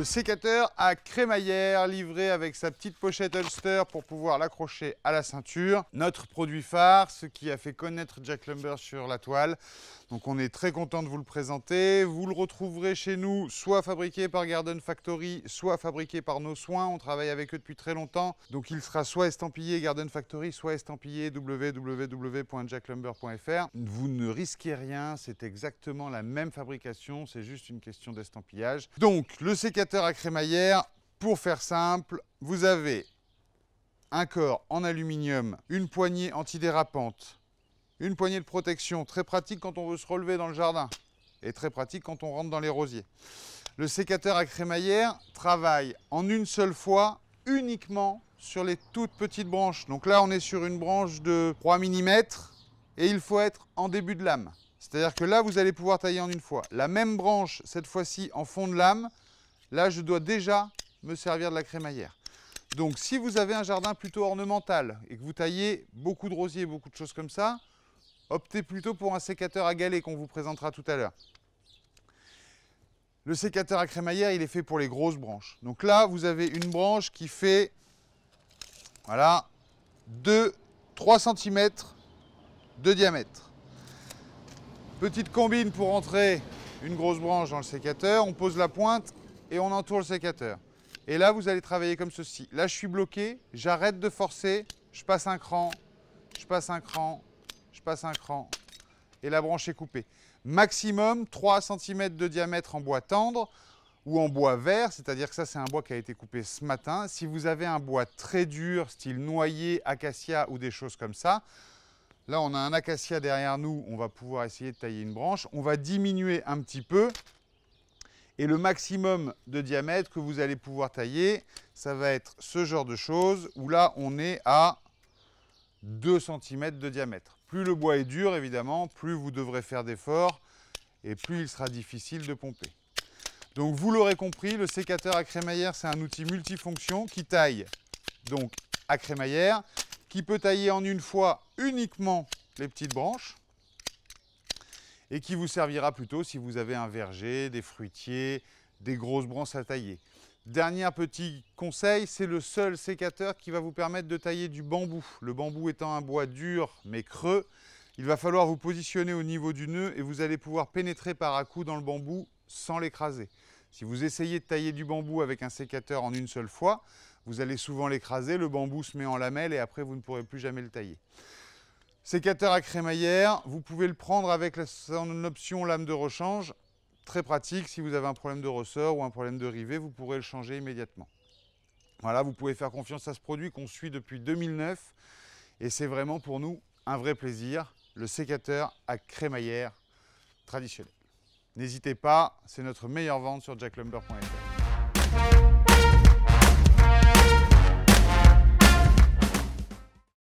Le sécateur à crémaillère livré avec sa petite pochette holster pour pouvoir l'accrocher à la ceinture. Notre produit phare, ce qui a fait connaître Jack Lumber sur la toile. Donc on est très content de vous le présenter. Vous le retrouverez chez nous, soit fabriqué par Garden Factory, soit fabriqué par nos soins. On travaille avec eux depuis très longtemps. Donc il sera soit estampillé Garden Factory, soit estampillé www.jacklumber.fr. Vous ne risquez rien, c'est exactement la même fabrication, c'est juste une question d'estampillage. Donc le sécateur sécateur à crémaillère, pour faire simple, vous avez un corps en aluminium, une poignée antidérapante, une poignée de protection, très pratique quand on veut se relever dans le jardin et très pratique quand on rentre dans les rosiers. Le sécateur à crémaillère travaille en une seule fois uniquement sur les toutes petites branches. Donc là, on est sur une branche de 3 mm et il faut être en début de lame. C'est-à-dire que là, vous allez pouvoir tailler en une fois. La même branche, cette fois-ci en fond de lame, Là, je dois déjà me servir de la crémaillère. Donc, si vous avez un jardin plutôt ornemental et que vous taillez beaucoup de rosiers, beaucoup de choses comme ça, optez plutôt pour un sécateur à galets qu'on vous présentera tout à l'heure. Le sécateur à crémaillère, il est fait pour les grosses branches. Donc là, vous avez une branche qui fait, voilà, 2, 3 cm de diamètre. Petite combine pour entrer une grosse branche dans le sécateur, on pose la pointe et on entoure le sécateur. Et là, vous allez travailler comme ceci. Là, je suis bloqué, j'arrête de forcer, je passe un cran, je passe un cran, je passe un cran, et la branche est coupée. Maximum 3 cm de diamètre en bois tendre ou en bois vert, c'est-à-dire que ça, c'est un bois qui a été coupé ce matin. Si vous avez un bois très dur, style noyer, acacia ou des choses comme ça, là, on a un acacia derrière nous, on va pouvoir essayer de tailler une branche. On va diminuer un petit peu et le maximum de diamètre que vous allez pouvoir tailler, ça va être ce genre de choses où là, on est à 2 cm de diamètre. Plus le bois est dur, évidemment, plus vous devrez faire d'efforts et plus il sera difficile de pomper. Donc vous l'aurez compris, le sécateur à crémaillère, c'est un outil multifonction qui taille donc à crémaillère, qui peut tailler en une fois uniquement les petites branches, et qui vous servira plutôt si vous avez un verger, des fruitiers, des grosses branches à tailler. Dernier petit conseil, c'est le seul sécateur qui va vous permettre de tailler du bambou. Le bambou étant un bois dur mais creux, il va falloir vous positionner au niveau du nœud et vous allez pouvoir pénétrer par à coup dans le bambou sans l'écraser. Si vous essayez de tailler du bambou avec un sécateur en une seule fois, vous allez souvent l'écraser, le bambou se met en lamelle et après vous ne pourrez plus jamais le tailler. Sécateur à crémaillère, vous pouvez le prendre avec option lame de rechange. Très pratique, si vous avez un problème de ressort ou un problème de rivet, vous pourrez le changer immédiatement. Voilà, vous pouvez faire confiance à ce produit qu'on suit depuis 2009 et c'est vraiment pour nous un vrai plaisir, le sécateur à crémaillère traditionnel. N'hésitez pas, c'est notre meilleure vente sur jacklumber.fr.